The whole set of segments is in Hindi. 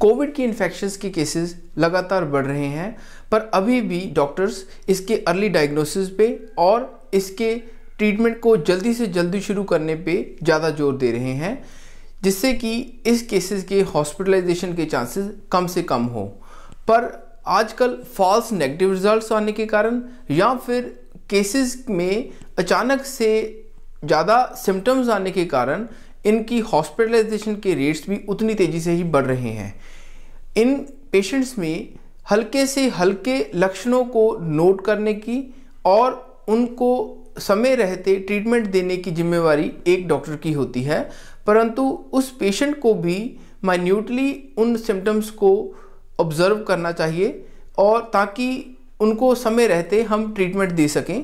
कोविड की इन्फेक्शन के केसेस लगातार बढ़ रहे हैं पर अभी भी डॉक्टर्स इसके अर्ली डायग्नोसिस पे और इसके ट्रीटमेंट को जल्दी से जल्दी शुरू करने पे ज़्यादा जोर दे रहे हैं जिससे कि इस केसेस के हॉस्पिटलाइजेशन के चांसेस कम से कम हो पर आजकल फॉल्स नेगेटिव रिजल्ट्स आने के कारण या फिर केसेस में अचानक से ज़्यादा सिम्टम्स आने के कारण इनकी हॉस्पिटलाइजेशन के रेट्स भी उतनी तेज़ी से ही बढ़ रहे हैं इन पेशेंट्स में हल्के से हल्के लक्षणों को नोट करने की और उनको समय रहते ट्रीटमेंट देने की जिम्मेवारी एक डॉक्टर की होती है परंतु उस पेशेंट को भी माइन्यूटली उन सिम्टम्स को ऑब्ज़र्व करना चाहिए और ताकि उनको समय रहते हम ट्रीटमेंट दे सकें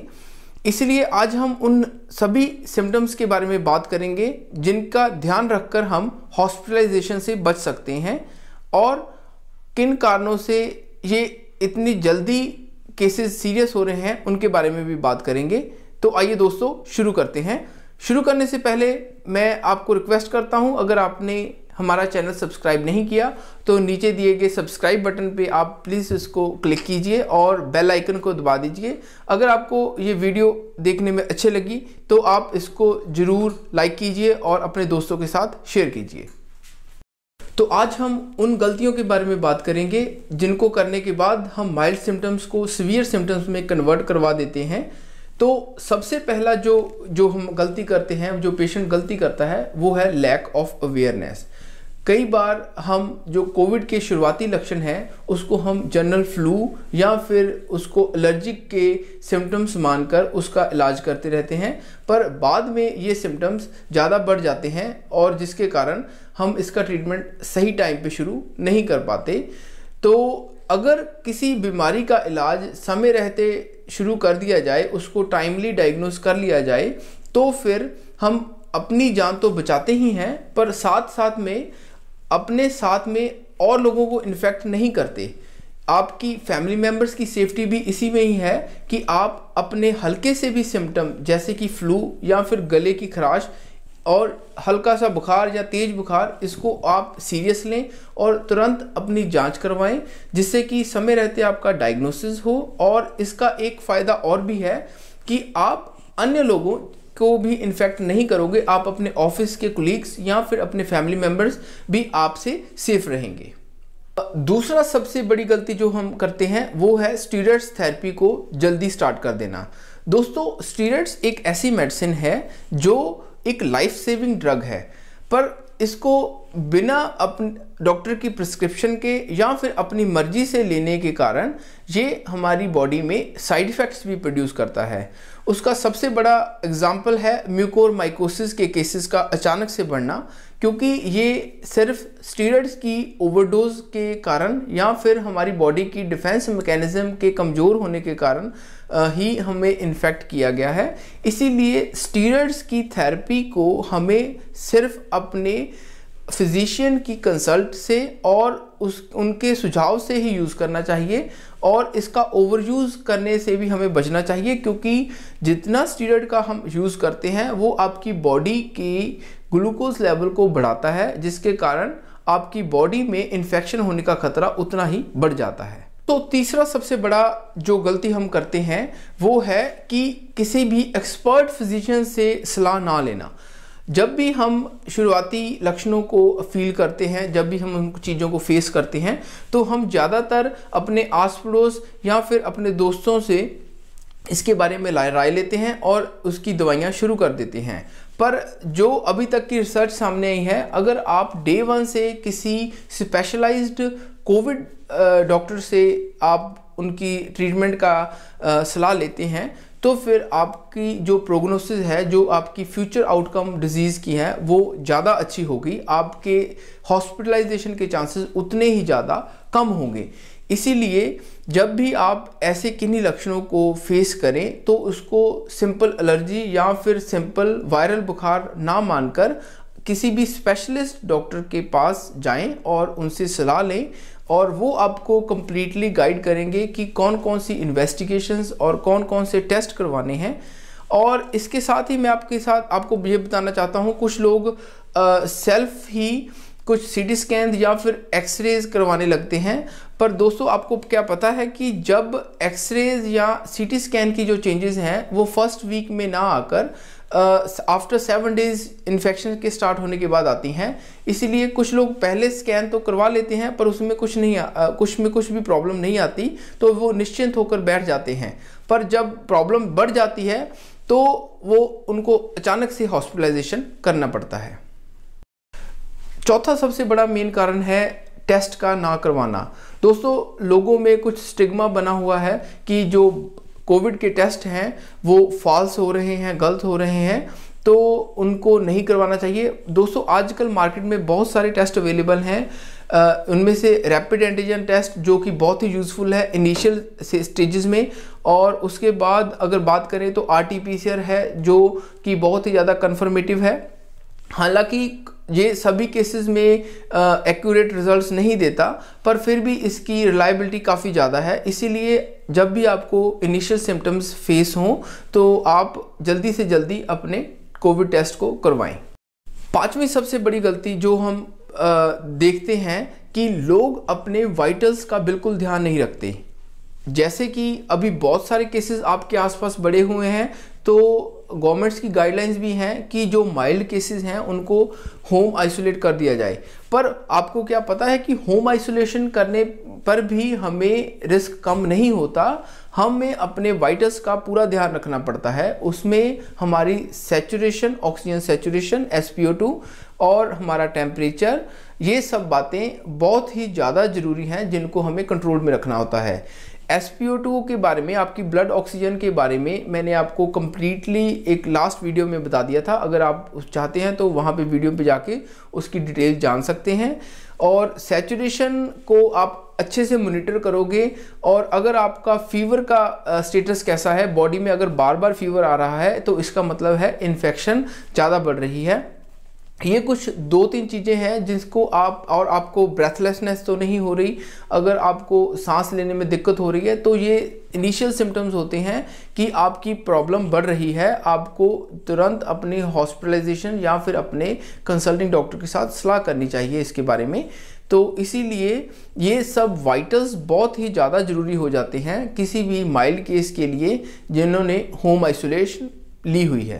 इसलिए आज हम उन सभी सिम्टम्स के बारे में बात करेंगे जिनका ध्यान रखकर हम हॉस्पिटलाइजेशन से बच सकते हैं और किन कारणों से ये इतनी जल्दी केसेस सीरियस हो रहे हैं उनके बारे में भी बात करेंगे तो आइए दोस्तों शुरू करते हैं शुरू करने से पहले मैं आपको रिक्वेस्ट करता हूं अगर आपने हमारा चैनल सब्सक्राइब नहीं किया तो नीचे दिए गए सब्सक्राइब बटन पे आप प्लीज़ इसको क्लिक कीजिए और बेल आइकन को दबा दीजिए अगर आपको ये वीडियो देखने में अच्छे लगी तो आप इसको ज़रूर लाइक कीजिए और अपने दोस्तों के साथ शेयर कीजिए तो आज हम उन गलतियों के बारे में बात करेंगे जिनको करने के बाद हम माइल्ड सिम्टम्स को सीवियर सिम्टम्स में कन्वर्ट करवा देते हैं तो सबसे पहला जो जो हम गलती करते हैं जो पेशेंट गलती करता है वो है लैक ऑफ अवेयरनेस कई बार हम जो कोविड के शुरुआती लक्षण हैं उसको हम जनरल फ्लू या फिर उसको एलर्जिक के सिम्टम्स मानकर उसका इलाज करते रहते हैं पर बाद में ये सिम्टम्स ज़्यादा बढ़ जाते हैं और जिसके कारण हम इसका ट्रीटमेंट सही टाइम पे शुरू नहीं कर पाते तो अगर किसी बीमारी का इलाज समय रहते शुरू कर दिया जाए उसको टाइमली डायग्नोस कर लिया जाए तो फिर हम अपनी जान तो बचाते ही हैं पर साथ साथ में अपने साथ में और लोगों को इन्फेक्ट नहीं करते आपकी फैमिली मेम्बर्स की सेफ्टी भी इसी में ही है कि आप अपने हल्के से भी सिम्टम जैसे कि फ्लू या फिर गले की खराश और हल्का सा बुखार या तेज़ बुखार इसको आप सीरियस लें और तुरंत अपनी जांच करवाएं जिससे कि समय रहते आपका डायग्नोसिस हो और इसका एक फ़ायदा और भी है कि आप अन्य लोगों को भी इन्फेक्ट नहीं करोगे आप अपने ऑफिस के कुलीग्स या फिर अपने फैमिली मेम्बर्स भी आपसे सेफ रहेंगे दूसरा सबसे बड़ी गलती जो हम करते हैं वो है स्टीरॉइड्स थेरेपी को जल्दी स्टार्ट कर देना दोस्तों स्टीरॉइड्स एक ऐसी मेडिसिन है जो एक लाइफ सेविंग ड्रग है पर इसको बिना अपने डॉक्टर की प्रिस्क्रिप्शन के या फिर अपनी मर्जी से लेने के कारण ये हमारी बॉडी में साइड इफ़ेक्ट्स भी प्रोड्यूस करता है उसका सबसे बड़ा एग्जाम्पल है म्यूकोर माइकोसिस के केसेस का अचानक से बढ़ना क्योंकि ये सिर्फ स्टीरॉइड्स की ओवरडोज के कारण या फिर हमारी बॉडी की डिफेंस मैकेनिज़्म के कमज़ोर होने के कारण ही हमें इन्फेक्ट किया गया है इसीलिए स्टीरॉइड्स की थेरेपी को हमें सिर्फ अपने फिजिशियन की कंसल्ट से और उस उनके सुझाव से ही यूज़ करना चाहिए और इसका ओवर यूज़ करने से भी हमें बचना चाहिए क्योंकि जितना स्टीरॉयड का हम यूज़ करते हैं वो आपकी बॉडी की ग्लूकोज लेवल को बढ़ाता है जिसके कारण आपकी बॉडी में इन्फेक्शन होने का खतरा उतना ही बढ़ जाता है तो तीसरा सबसे बड़ा जो गलती हम करते हैं वो है कि किसी भी एक्सपर्ट फिजिशियन से सलाह ना लेना जब भी हम शुरुआती लक्षणों को फील करते हैं जब भी हम उन चीज़ों को फेस करते हैं तो हम ज़्यादातर अपने आस पड़ोस या फिर अपने दोस्तों से इसके बारे में राय लेते हैं और उसकी दवाइयाँ शुरू कर देते हैं पर जो अभी तक की रिसर्च सामने आई है अगर आप डे वन से किसी स्पेशलाइज्ड कोविड डॉक्टर से आप उनकी ट्रीटमेंट का सलाह लेते हैं तो फिर आपकी जो प्रोग्नोसिस है जो आपकी फ्यूचर आउटकम डिजीज़ की है वो ज़्यादा अच्छी होगी आपके हॉस्पिटलाइजेशन के चांसेस उतने ही ज़्यादा कम होंगे इसीलिए जब भी आप ऐसे किन्हीं लक्षणों को फेस करें तो उसको सिंपल एलर्जी या फिर सिंपल वायरल बुखार ना मानकर किसी भी स्पेशलिस्ट डॉक्टर के पास जाएं और उनसे सलाह लें और वो आपको कम्प्लीटली गाइड करेंगे कि कौन कौन सी इन्वेस्टिगेशंस और कौन कौन से टेस्ट करवाने हैं और इसके साथ ही मैं आपके साथ आपको ये बताना चाहता हूँ कुछ लोग सेल्फ ही कुछ टी स्कैन या फिर एक्सरेज करवाने लगते हैं पर दोस्तों आपको क्या पता है कि जब एक्सरेज या टी स्कैन की जो चेंजेस हैं वो फर्स्ट वीक में ना आकर आफ्टर सेवन डेज इन्फेक्शन के स्टार्ट होने के बाद आती हैं इसीलिए कुछ लोग पहले स्कैन तो करवा लेते हैं पर उसमें कुछ नहीं आ, कुछ में कुछ भी प्रॉब्लम नहीं आती तो वो निश्चिंत होकर बैठ जाते हैं पर जब प्रॉब्लम बढ़ जाती है तो वो उनको अचानक से हॉस्पिटलाइजेशन करना पड़ता है चौथा सबसे बड़ा मेन कारण है टेस्ट का ना करवाना दोस्तों लोगों में कुछ स्टिग्मा बना हुआ है कि जो कोविड के टेस्ट हैं वो फॉल्स हो रहे हैं गलत हो रहे हैं तो उनको नहीं करवाना चाहिए दोस्तों आजकल मार्केट में बहुत सारे टेस्ट अवेलेबल हैं उनमें से रैपिड एंटीजन टेस्ट जो कि बहुत ही यूज़फुल है इनिशियल स्टेजेस में और उसके बाद अगर बात करें तो आर है जो कि बहुत ही ज़्यादा कन्फर्मेटिव है हालांकि ये सभी केसेस में एक्यूरेट रिजल्ट्स नहीं देता पर फिर भी इसकी रिलायबिलिटी काफ़ी ज़्यादा है इसीलिए जब भी आपको इनिशियल सिम्टम्स फेस हों तो आप जल्दी से जल्दी अपने कोविड टेस्ट को करवाएं पांचवी सबसे बड़ी गलती जो हम आ, देखते हैं कि लोग अपने वाइटल्स का बिल्कुल ध्यान नहीं रखते जैसे कि अभी बहुत सारे केसेस आपके आसपास बड़े हुए हैं तो गवर्नमेंट्स की गाइडलाइंस भी हैं कि जो माइल्ड केसेस हैं उनको होम आइसोलेट कर दिया जाए पर आपको क्या पता है कि होम आइसोलेशन करने पर भी हमें रिस्क कम नहीं होता हमें अपने वाइटस का पूरा ध्यान रखना पड़ता है उसमें हमारी सेचुरेशन ऑक्सीजन सेचुरेशन एस और हमारा टेम्परेचर ये सब बातें बहुत ही ज़्यादा ज़रूरी हैं जिनको हमें कंट्रोल में रखना होता है SpO2 के बारे में आपकी ब्लड ऑक्सीजन के बारे में मैंने आपको कम्प्लीटली एक लास्ट वीडियो में बता दिया था अगर आप चाहते हैं तो वहाँ पे वीडियो पे जाके उसकी डिटेल जान सकते हैं और सेचुरेशन को आप अच्छे से मोनिटर करोगे और अगर आपका फीवर का स्टेटस कैसा है बॉडी में अगर बार बार फीवर आ रहा है तो इसका मतलब है इन्फेक्शन ज़्यादा बढ़ रही है ये कुछ दो तीन चीज़ें हैं जिसको आप और आपको ब्रेथलेसनेस तो नहीं हो रही अगर आपको सांस लेने में दिक्कत हो रही है तो ये इनिशियल सिम्टम्स होते हैं कि आपकी प्रॉब्लम बढ़ रही है आपको तुरंत अपने हॉस्पिटलाइजेशन या फिर अपने कंसल्टिंग डॉक्टर के साथ सलाह करनी चाहिए इसके बारे में तो इसीलिए ये सब वाइटल्स बहुत ही ज़्यादा ज़रूरी हो जाते हैं किसी भी माइल्ड केस के लिए जिन्होंने होम आइसोलेशन ली हुई है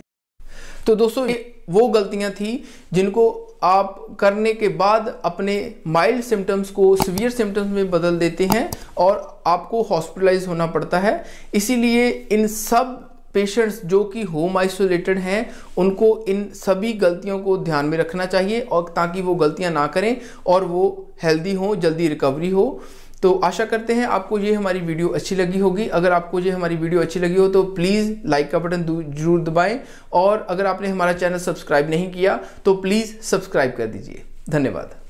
तो दोस्तों ये वो गलतियां थी जिनको आप करने के बाद अपने माइल्ड सिम्टम्स को सीवियर सिम्टम्स में बदल देते हैं और आपको हॉस्पिटलाइज होना पड़ता है इसीलिए इन सब पेशेंट्स जो कि होम आइसोलेटेड हैं उनको इन सभी गलतियों को ध्यान में रखना चाहिए और ताकि वो गलतियां ना करें और वो हेल्दी हों जल्दी रिकवरी हो तो आशा करते हैं आपको ये हमारी वीडियो अच्छी लगी होगी अगर आपको ये हमारी वीडियो अच्छी लगी हो तो प्लीज़ लाइक का बटन जरूर दबाएं और अगर आपने हमारा चैनल सब्सक्राइब नहीं किया तो प्लीज़ सब्सक्राइब कर दीजिए धन्यवाद